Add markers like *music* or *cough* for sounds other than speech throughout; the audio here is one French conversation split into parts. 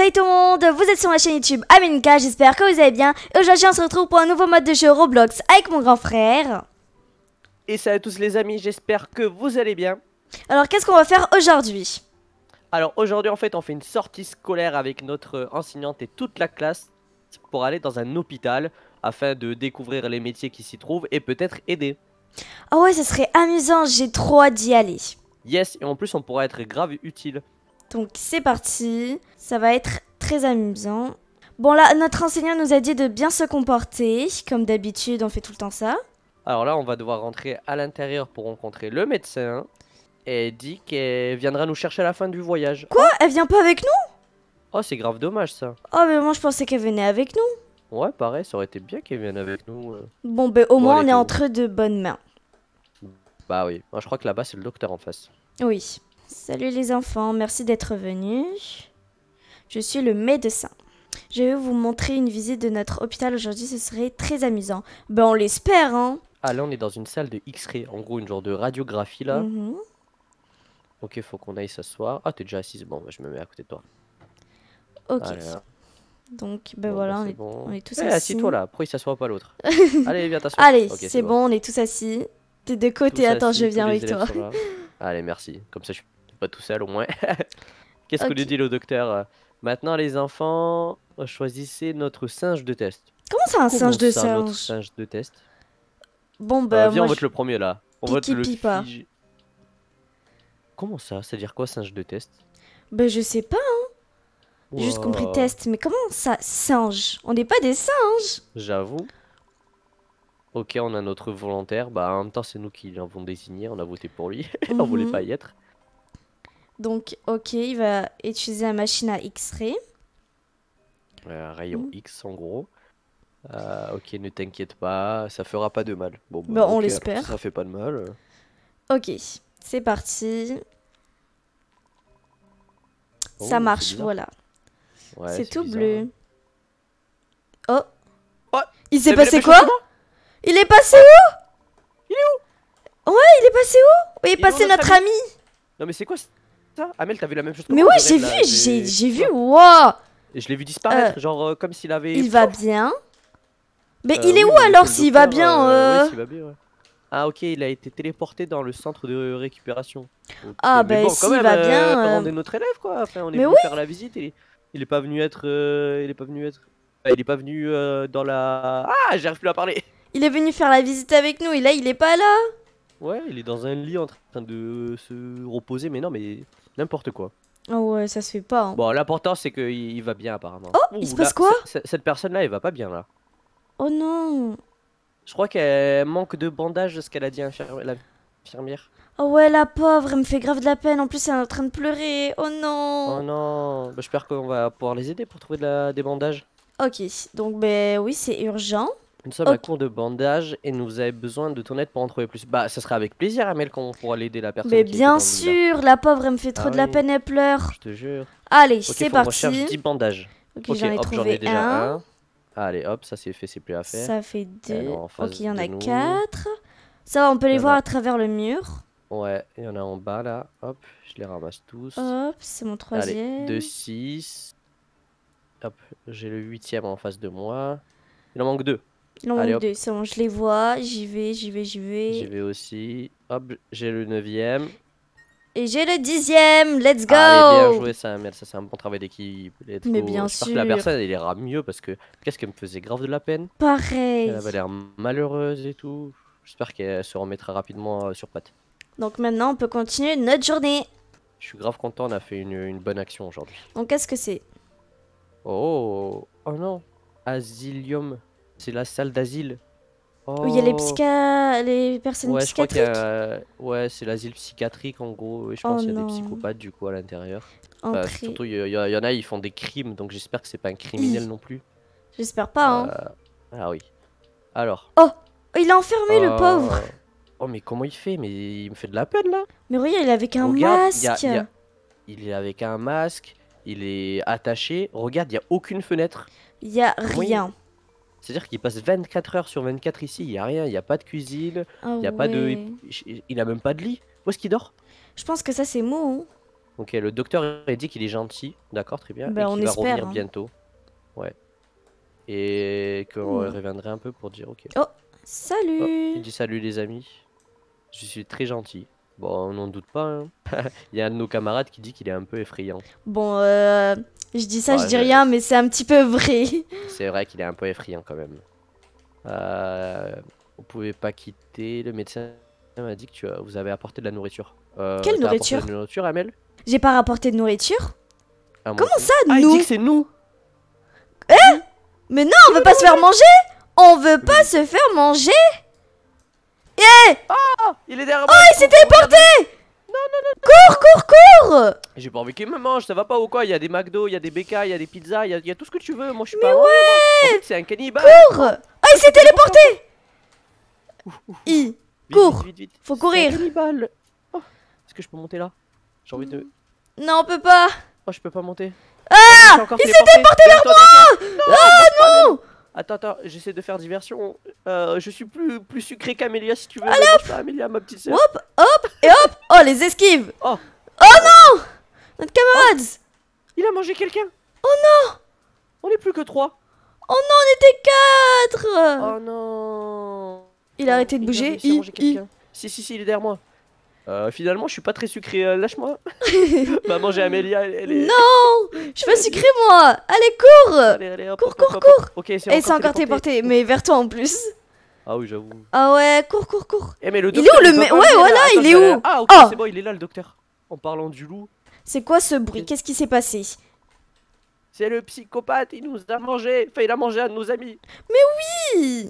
Salut tout le monde, vous êtes sur ma chaîne YouTube Aminka, j'espère que vous allez bien. Et aujourd'hui on se retrouve pour un nouveau mode de jeu Roblox avec mon grand frère. Et salut à tous les amis, j'espère que vous allez bien. Alors qu'est-ce qu'on va faire aujourd'hui Alors aujourd'hui en fait on fait une sortie scolaire avec notre enseignante et toute la classe pour aller dans un hôpital afin de découvrir les métiers qui s'y trouvent et peut-être aider. Ah ouais ça serait amusant, j'ai trop hâte d'y aller. Yes, et en plus on pourra être grave utile donc c'est parti, ça va être très amusant. Bon là, notre enseignant nous a dit de bien se comporter, comme d'habitude on fait tout le temps ça. Alors là, on va devoir rentrer à l'intérieur pour rencontrer le médecin. Et dit qu'elle viendra nous chercher à la fin du voyage. Quoi Elle vient pas avec nous Oh, c'est grave dommage ça. Oh, mais moi je pensais qu'elle venait avec nous. Ouais, pareil, ça aurait été bien qu'elle vienne avec nous. Euh. Bon, ben au moins on est entre de bonnes mains. Bah oui, je crois que là-bas c'est le docteur en face. Oui. Salut les enfants, merci d'être venus. Je suis le médecin. Je vais vous montrer une visite de notre hôpital aujourd'hui, ce serait très amusant. Ben on l'espère, hein Ah là on est dans une salle de X-ray, en gros une genre de radiographie là. Mhm. Ok, faut qu'on aille s'asseoir. Ah t'es déjà assise, bon bah, je me mets à côté de toi. Ok. Donc ben voilà, bah, on, est, tous eh, assis. Assis-toi là, après il s'assoit pas l'autre *laughs* Allez viens t'asseoir. Allez, c'est bon. on est tous assis. T'es de côté, attends je viens avec toi. *laughs* Allez merci, comme ça je suis pas tout seul au moins. *laughs* Qu'est-ce que lui dit le docteur euh, Maintenant, les enfants, choisissez notre singe de test. Comment ça, un singe de notre singe de test Bon, euh, bah. viens, on vote le premier là. On vote le. Comment ça C'est-à-dire quoi, singe de test Bah, je sais pas, hein. J'ai juste compris test, mais comment ça, singe On n'est pas des singes J'avoue. Ok, on a notre volontaire. Bah, en même temps, c'est nous qui l'avons désigné. On a voté pour lui. *laughs* on ne voulait mhm. pas y être. Donc, ok, il va utiliser la machine à X-ray. Un rayon mm. X en gros. Euh, ok, ne t'inquiète pas, ça fera pas de mal. Bon, bah, bah, on l'espère. Ça fait pas de mal. Ok, c'est parti. Oh, ça marche, voilà. c'est tout bleu. Hein. Oh. oh. Il s'est passé quoi Il est passé où Il est où Ouais, il est passé où Il est passé notre, ami, Non mais c'est quoi ça Amel, t'as vu la même chose Mais moi, j'ai vu, j'ai, ah. vu, wow Et je l'ai vu disparaître, euh, genre euh, comme s'il avait. Il va bien. Mais euh, il est où alors s'il va bien va bien, Ah ok, il a été téléporté dans le centre de récupération. ah bah bon, s'il va bien... notre élève quoi, enfin, on est venu faire la visite, et il est pas venu être... il est pas venu être... il est pas venu dans la... Ah j'arrive plus à parler Il est venu faire la visite avec nous et là il est pas là Ouais, il est dans un lit en train de se reposer, mais non, mais N'importe quoi. Ah ouais, ça se fait pas. Hein. Bon, l'important c'est qu'il il va bien apparemment. Oh, il se passe quoi Cette personne-là, elle va pas bien là. Oh non. Je crois qu'elle manque de bandage ce qu'elle a dit l'infirmière. Oh ouais, la pauvre, elle me fait grave de la peine. En plus, elle est en train de pleurer. Oh non. Oh non. Bah, J'espère qu'on va pouvoir les aider pour trouver de la... des bandages. Ok, donc ben oui, c'est urgent. Nous sommes à court de bandages et nous avez besoin de ton aide pour en trouver plus. Bah, ça sera avec plaisir, Amel, qu'on pourra l'aider la personne. Mais bien sûr, la pauvre, elle me fait ah trop de la peine, elle pleure. Je te jure. Allez, c'est faut On recherche 10 bandages. Ok, j'en ai hop, ai déjà un. Allez, hop, ça c'est fait, c'est plus à faire. Ça fait deux. Ok, il y en a quatre. Ça va, on peut les voir à travers le mur. Ouais, il y en a en bas là. Hop, je les ramasse tous. Hop, c'est mon troisième. 2, 6. Hop, j'ai le huitième en face de moi. Il en manque deux. Non deux, c'est bon, je les vois, j'y vais, j'y vais, j'y vais. J'y vais aussi. Hop, j'ai le 9 Et j'ai le dixième. let's go Allez, bien joué Samuel, ça c'est un bon travail d'équipe. Mais bien sûr. que la personne elle ira mieux parce que qu'est-ce qu'elle me faisait grave de la peine. Pareil. Elle avait l'air malheureuse et tout. J'espère qu'elle se remettra rapidement euh, sur pattes. Donc maintenant on peut continuer notre journée. Je suis grave content, on a fait une, une bonne action aujourd'hui. Donc qu'est-ce que c'est oh oh, oh oh non Asilium c'est la salle d'asile. Oh. il y a les, oh. les personnes ouais, psychiatriques. Ouais, c'est l'asile psychiatrique en gros. Et je oh pense qu'il y a des psychopathes du coup à l'intérieur. Bah, surtout, il y, en a, ils font des crimes, donc j'espère que c'est pas un criminel non plus. J'espère pas, hein. euh, Ah oui. Alors. Oh Il a enfermé, le oh. pauvre Oh, mais comment il fait Mais il me fait de la peine là Mais regarde, il est avec un masque Il est avec un masque, il est attaché. Regarde, il n'y a aucune fenêtre. Il n'y a rien. C'est-à-dire qu'il passe 24 heures sur 24 ici, il n'y a rien, il n'y a pas de cuisine, ah il a pas de. Il n'a même pas de lit. Où est-ce qu'il dort Je pense que ça, c'est Mo. Hein. Ok, le docteur a dit qu'il est gentil, d'accord, très bien. Bah, et qu'il va revenir hein. bientôt. Ouais. Et qu'on hmm. reviendrait un peu pour dire ok. Oh, salut oh, Il dit salut les amis. Je suis très gentil. Bon, on n'en doute pas. Hein. *laughs* Il y a un de nos camarades qui dit qu'il est un peu effrayant. Bon, euh, je dis ça, je dis rien, mais c'est un petit peu vrai. *laughs* c'est vrai qu'il est un peu effrayant quand même. Euh, vous pouvez pas quitter. Le médecin m'a dit que tu vous avez apporté de la nourriture. Euh, Quelle nourriture J'ai pas rapporté de nourriture Comment ça, nous ah, il dit que c'est nous hein Mais non, on veut pas se faire manger On veut pas se faire manger Oh Il est derrière Oh, il s'est téléporté Non, non, non Cours, cours, cours J'ai pas envie qu'il me mange, ça va pas ou quoi Il y a des McDo, il y a des BK, il y a des pizzas, il y, a tout ce que tu veux. Moi, je suis pas... ouais C'est un cannibale Cours Ah, il s'est téléporté I Cours Faut courir cannibale oh. Est-ce que je peux monter là J'ai envie de... Non, on peut pas Oh, je peux pas monter Ah Il s'est téléporté vers moi Oh, non Attends, attends, j'essaie de faire diversion. Euh, je suis plus, plus sucré qu'Amélia si tu veux. Allez hop ma petite sœur. Hop, hop, et hop Oh, les esquives Oh, oh non Notre camarade oh. Il a mangé quelqu'un Oh non On est plus que trois. Oh non, on était quatre Oh non Il a arrêté de bouger. Si, si, si, il est derrière moi. Euh, finalement, je suis pas très sucré, euh, lâche-moi. *laughs* Maman, j'ai Amélia, elle, est... Non Je suis pas sucré, moi Allez, cours allez, allez, Cours, cours, cours Ok, c'est eh, encore, encore téléporté, mais vers toi en plus. Ah oui, j'avoue. Ah ouais, cours, cours, cours. Eh, mais le docteur, il est où le... Ouais, voilà, il est où Ah, ok, oh. c'est bon, il est là, le docteur. En parlant du loup... C'est quoi ce bruit Qu'est-ce qui s'est passé C'est le psychopathe, il nous a mangé Enfin, il a mangé à nos amis Mais oui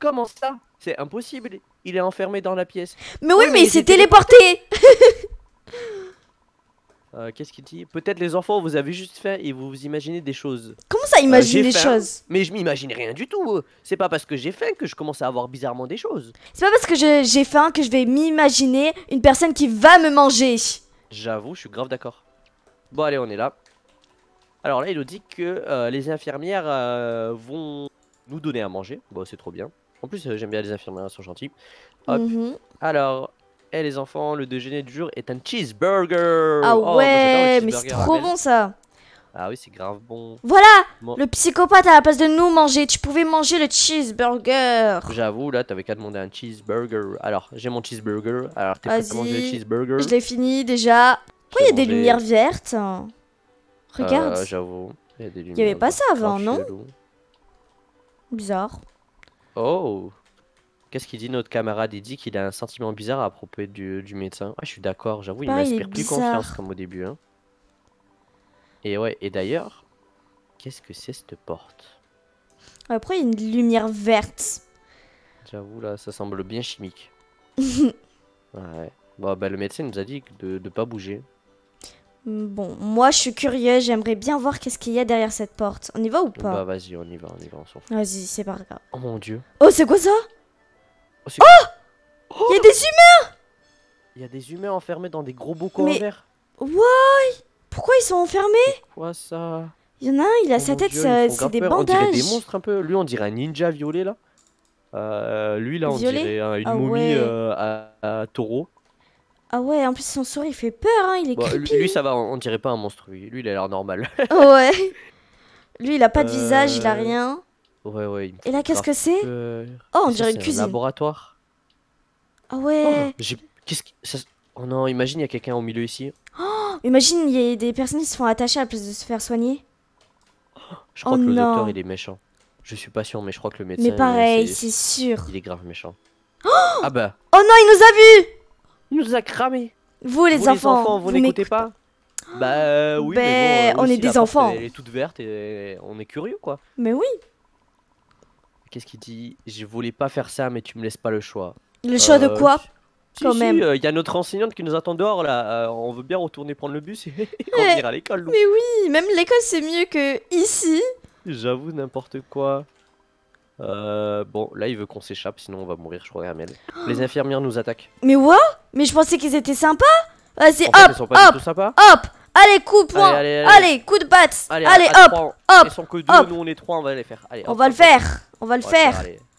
Comment ça C'est impossible il est enfermé dans la pièce. Mais oui, mais, il s'est téléporté euh, Qu'est-ce qu'il dit Peut-être les enfants, vous avez juste faim et vous vous imaginez des choses. Comment ça euh, imagine des choses Mais je m'imagine rien du tout. Euh. C'est pas parce que j'ai faim que je commence à avoir bizarrement des choses. C'est pas parce que j'ai faim que je vais m'imaginer une personne qui va me manger. J'avoue, je suis grave d'accord. Bon allez, on est là. Alors là, il nous dit que les infirmières vont nous donner à manger. Bon, c'est trop bien. En plus, euh, j'aime bien les infirmières, elles sont gentilles. Mhm. Alors, hé eh, les enfants, le déjeuner du jour est un cheeseburger. Ah oh, ouais, mais c'est trop bon ça. Ah oui, c'est grave bon. Voilà Le psychopathe, à la place de nous manger, tu pouvais manger le cheeseburger. J'avoue, là, t'avais qu'à demander un cheeseburger. Alors, j'ai mon cheeseburger. Alors, t'es prêt le cheeseburger Je l'ai fini déjà. Pourquoi il y a des lumières vertes hein? Regarde. Euh, j'avoue, il y a des lumières Il n'y avait pas ça avant, non Bizarre. Oh Qu'est-ce qu'il dit notre camarade Il dit qu'il a un sentiment bizarre à propos du, du médecin. Ah, je suis d'accord, j'avoue, il m'inspire plus confiance comme au début. Hein. Et ouais, et d'ailleurs, qu'est-ce que c'est cette porte Après, il y a une lumière verte. J'avoue, là, ça semble bien chimique. *laughs* ouais. Bon, bah, le médecin nous a dit de ne pas bouger. Mm, bon, moi je suis curieux, j'aimerais bien voir qu'est-ce qu'il y a derrière cette porte. On y va ou pas Bah vas-y, on y va, on y va, on s'en fout. Vas-y, c'est pas grave. Oh mon dieu. Oh, c'est quoi ça Oh, oh Il y a des humains Il y a des humains enfermés dans des gros bocaux en verre. Why Pourquoi ils sont enfermés Quoi ça Il y en a un, il a oh, sa tête, c'est des bandages. On dirait des monstres un peu. Lui, on dirait un ninja violet là. Euh, lui là, on dirait une ah momie euh, à taureau. Ah ouais, en plus son sourire il fait peur, hein, il est creepy. Lui ça va, on dirait pas un monstre, lui, il a l'air normal. *laughs* ouais. Lui il a pas de euh, visage, il a rien. Ouais ouais. Et là qu'est-ce que c'est Oh on dirait une cuisine. Un laboratoire. Ah ouais. Oh, qu'est-ce que Oh non, imagine il y a quelqu'un au milieu ici. Oh, imagine il y a des personnes qui se font attacher à la place de se faire soigner. Je crois oh que le docteur il est méchant. Je suis pas sûr mais je crois que le médecin. Mais pareil, c'est sûr. Il est grave méchant. Oh ah bah. Oh non, il nous a vus il nous a cramé. Vous les enfants, vous, n'écoutez pas *gasps* Bah euh, oui, ben, mais euh, on est des enfants. Elle, est toute verte et on est curieux quoi. Mais oui. Qu'est-ce qu'il dit Je voulais pas faire ça, mais tu me laisses pas le choix. Le choix de euh, quoi quand même. Il y a notre enseignante qui nous attend dehors là. on veut bien retourner prendre le bus et *laughs* eh, revenir à l'école. Mais oui, même l'école c'est mieux que ici. J'avoue n'importe quoi. Euh, bon, là, il veut qu'on s'échappe, sinon on va mourir, je crois, Hermiel. *gasps* Les infirmières nous attaquent. Mais ouais Mais je pensais qu'ils étaient sympas. Vas-y, ah, hop, hop, sympas. hop. Allez, coup de Allez, coup de batte. Allez, hop, hop. Ils sont que deux, nous on est trois, on va les faire. on va le faire. On va le faire.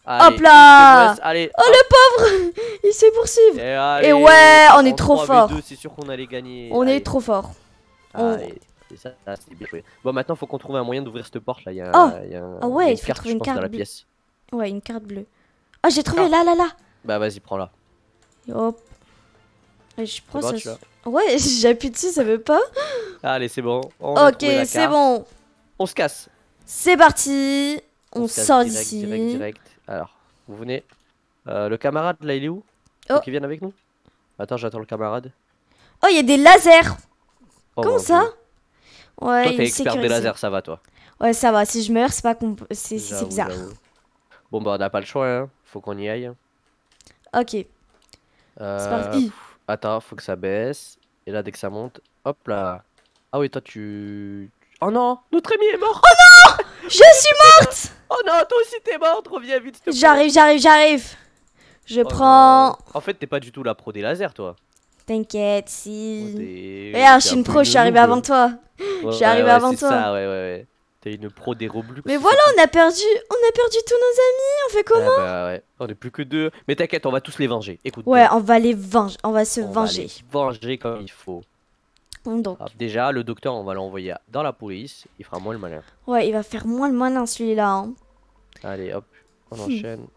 Hop là allez, Oh le pauvre *laughs* Il s'est poursuivi. Et, ouais, on est trop fort. On est trop fort ça, c'est bien Bon, maintenant, faut qu'on trouve un moyen d'ouvrir cette porte là. Il y a, un, ouais, carte, dans la pièce. Ouais, une carte bleue. Ah, j'ai trouvé ah. là, là, là. Bah, vas-y, prends là Hop. je prends ça. Ouais, *laughs* j'appuie dessus, ça veut pas. Allez, c'est bon. ok, c'est bon. On se casse. C'est parti. On, sort d'ici. Direct, Alors, vous venez. Euh, le camarade, là, il est où oh. Faut qu'il vienne avec nous Attends, j'attends le camarade. Oh, il y a des lasers. Oh, Comment ça Ouais, toi, t'es expert des lasers, ça va, toi. Ouais, ça va. Si je meurs, c'est pas c'est bizarre. Bon, bah, on n'a pas le choix, hein. Faut qu'on y aille. Ok. c'est euh, parti. Attends, faut que ça baisse. Et là, dès que ça monte, hop là. Ah oui, toi, tu. Oh non, notre ami est mort. Oh non, je suis morte. *laughs* oh non, toi aussi t'es morte. Reviens vite. J'arrive, j'arrive, j'arrive. Je oh prends. En fait, t'es pas du tout la pro des lasers, toi. T'inquiète, si. Eh, Regarde, je suis une pro, je suis arrivé avant toi. je suis arrivé avant toi. Ça, ouais, ouais, ouais. T'es une pro des robux. Mais voilà, on a perdu, on a perdu tous nos amis. On fait ah comment ah ouais. On est plus que deux. Mais t'inquiète, on va tous les venger. Écoute. Ouais, on va les venger, on va se on venger. Va les venger comme il faut. Donc. déjà, le docteur, on va l'envoyer dans la police. Il fera moins le malin. Ouais, il va faire moins le malin celui-là. Hein. Allez, hop, on hmm. enchaîne.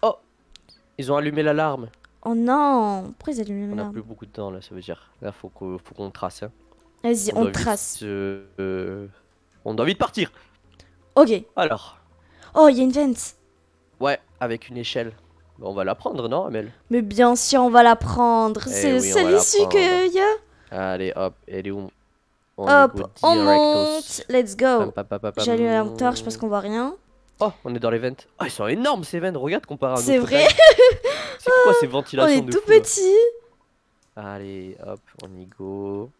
oh, ils ont allumé l'alarme. Oh non On a plus beaucoup de temps là, ça veut dire. Là, faut qu'on trace. Hein. Vas-y, on, trace. Euh, on doit vite partir Ok. Alors. Oh, il y a une vente Ouais, avec une échelle. On va la prendre, non, Amel Mais bien sûr, on va la prendre. Eh C'est oui, l'issue qu'il y a. Allez, hop, elle est où on Hop, on monte. Let's go. J'allume la torche parce qu'on voit rien. Oh, on est dans les ventes. Oh, ils sont énormes ces ventes, regarde comparé C'est vrai *laughs* C'est quoi ces On est tout petit. Allez, hop, on y go.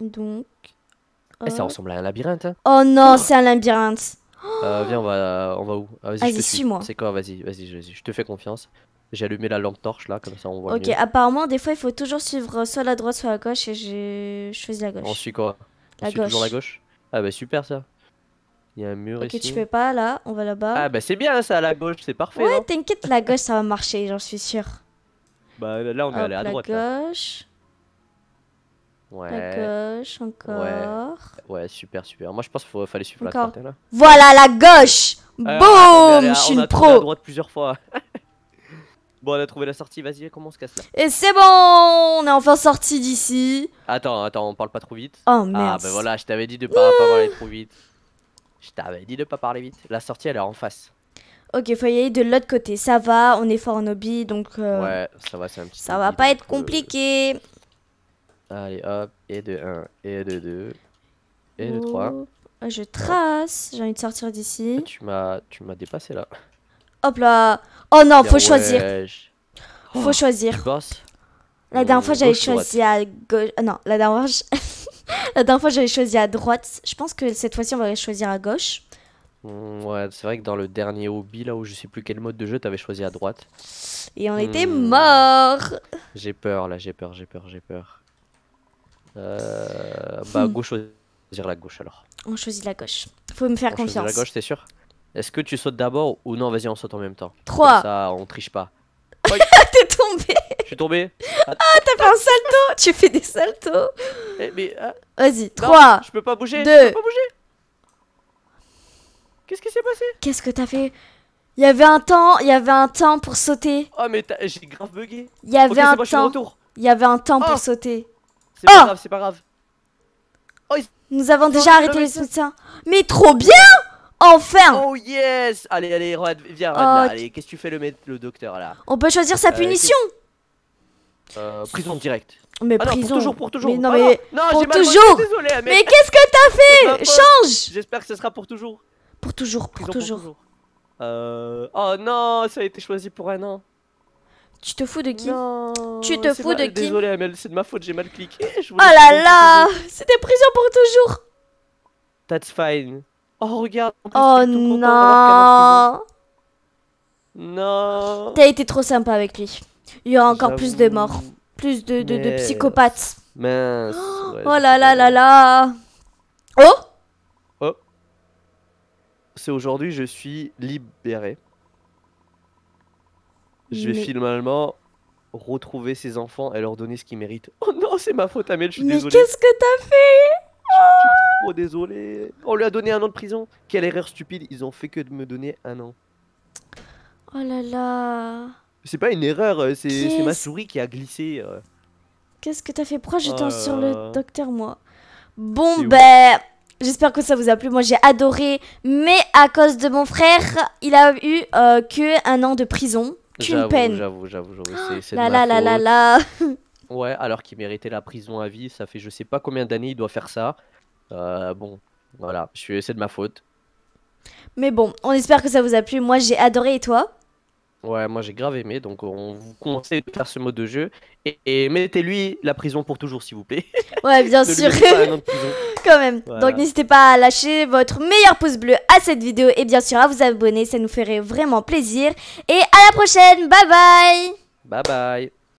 Donc. Eh, ça ressemble à un labyrinthe. Hein. Oh non, c'est un labyrinthe. Euh, viens, on va, on va où ah, vas y suis moi C'est quoi Vas-y, vas-y, Je te fais confiance. J'ai allumé la lampe torche là, comme ça on voit Ok, apparemment, des fois il faut toujours suivre soit la droite, soit la gauche, et je choisis la gauche. On suit quoi La on gauche. Suit toujours la gauche Ah bah super ça. Il y a un mur ok, tu fais pas là, on va là-bas. Ah bah c'est bien ça, à la gauche, c'est parfait. Ouais, t'inquiète, la gauche ça va marcher, j'en suis sûr. *laughs* Bah là on est allé à droite. La gauche. Ouais. La gauche, encore. Ouais. super, super. Moi, je pense qu'il fallait suivre la trentaine. Là. Voilà, la gauche euh, Boum Je suis une pro la droite plusieurs fois. *laughs* bon, on a trouvé la sortie. Vas-y, comment on se casse là Et c'est bon On est enfin sorti d'ici. Attends, attends, on parle pas trop vite. Oh, ah, merde. Ah, bah voilà, je t'avais dit de pas, pas aller trop vite. Je t'avais dit de pas parler vite. La sortie, elle est en face. Ok, faut y aller de l'autre côté. Ça va, on est fort en hobby, donc. Euh, ouais, ça va, c'est un petit. Ça va pas être euh, compliqué. Allez, hop, et de 1, et de 2, et de 3. Je trace, j'ai envie de sortir d'ici. Tu m'as dépassé là. Hop là. Oh non, faut choisir. Faut oh, choisir. La dernière fois, j'avais choisi à gauche. Non, la dernière fois, *laughs* La dernière fois, j'avais choisi à droite. Je pense que cette fois-ci, on va choisir à gauche. Mm, ouais, c'est vrai que dans le dernier hobby, là où je sais plus quel mode de jeu, t'avais choisi à droite. Et on était mm. morts J'ai peur, là, j'ai peur, j'ai peur, j'ai peur. Euh, bah, on hmm. gauche, choisir la gauche alors. On choisit la gauche. Faut me faire on confiance. la gauche, t'es sûr Est-ce que tu sautes d'abord ou non Vas-y, on saute en même temps. 3 Ça, on triche pas. *laughs* T'es tombé Je suis tombé. Ah, t'as fait un salto Tu fais des saltos eh, ah. Vas-y, 3. Je peux pas bouger. 2. Je peux pas bouger. Qu'est-ce qui s'est passé Qu'est-ce que t'as fait Il y avait un temps, il y avait un temps pour sauter. Oh mais j'ai grave bugué. Il y avait un temps. Il y avait un temps pour oh sauter. C'est pas oh grave, c'est pas grave. Oh, Nous avons déjà arrêté les soutiens. Mais trop bien Enfin Oh yes Allez, allez, Rod, viens, Rod, là, oh, Allez, qu'est-ce que tu fais le, docteur, là On peut choisir sa euh, punition euh, Prison directe. Mais ah prison pour toujours, pour toujours. Mais non ah mais... non, pour toujours. Hein, mais qu'est-ce que t'as fait Change J'espère que ce sera pour toujours. Pour toujours, pour toujours. Euh... Oh non, ça a été choisi pour un an. Tu te fous de qui Non, Tu te fous de qui Désolé, Amel, c'est de ma faute, j'ai mal cliqué. Oh, là là C'était prison pour toujours. That's fine. Oh, regarde. Oh non. Non. T'as été trop sympa avec lui. Il y aura encore plus de morts. Plus de, psychopathes. Mince. oh, oh là là là là. Oh Oh. C'est aujourd'hui, je suis libéré. Je vais finalement retrouver ses enfants et leur donner ce qu'ils méritent. Oh non, c'est ma faute, Amel, je suis Mais désolée. Mais qu'est-ce que t'as fait oh Oh, désolé. On lui a donné un an de prison. Quelle erreur stupide. Ils ont fait que de me donner un an. Oh là là. C'est pas une erreur, euh, c'est ma souris qui a glissé. Euh. Qu'est-ce que t'as fait Pourquoi j'étais sur le euh. docteur, moi Bon, ben. J'espère que ça vous a plu. Moi, j'ai adoré. Mais à cause de mon frère, il a eu que un an de prison. Qu'une peine. J'avoue, j'avoue, j'avoue. C'est la la la la la. *laughs* Ouais, alors qu'il méritait la prison à vie. Ça fait je sais pas combien d'années il doit faire ça. Euh, bon, voilà, c'est de ma faute. Mais bon, on espère que ça vous a plu. Moi, j'ai adoré et toi Ouais, moi j'ai grave aimé, donc on vous conseille de faire ce mode de jeu. Et, mettez-lui la prison pour toujours, s'il vous plaît. *laughs* Ouais, bien sûr. *laughs* Quand même. Donc n'hésitez pas à lâcher votre meilleur pouce bleu à cette vidéo et bien sûr à vous abonner, ça nous ferait vraiment plaisir. Et à la prochaine, bye bye Bye bye